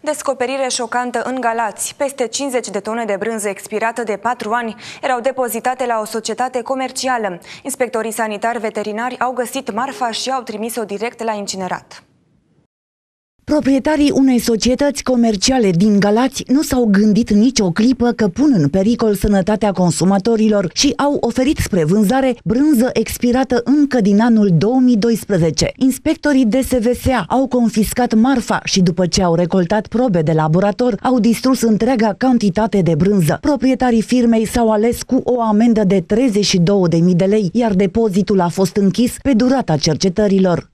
Descoperire șocantă în Galați. Peste 50 de tone de brânză expirată de 4 ani erau depozitate la o societate comercială. Inspectorii sanitari veterinari au găsit marfa și au trimis-o direct la incinerat. Proprietarii unei societăți comerciale din Galați nu s-au gândit nicio clipă că pun în pericol sănătatea consumatorilor și au oferit spre vânzare brânză expirată încă din anul 2012. Inspectorii DSVSA au confiscat marfa și după ce au recoltat probe de laborator, au distrus întreaga cantitate de brânză. Proprietarii firmei s-au ales cu o amendă de 32.000 de lei, iar depozitul a fost închis pe durata cercetărilor.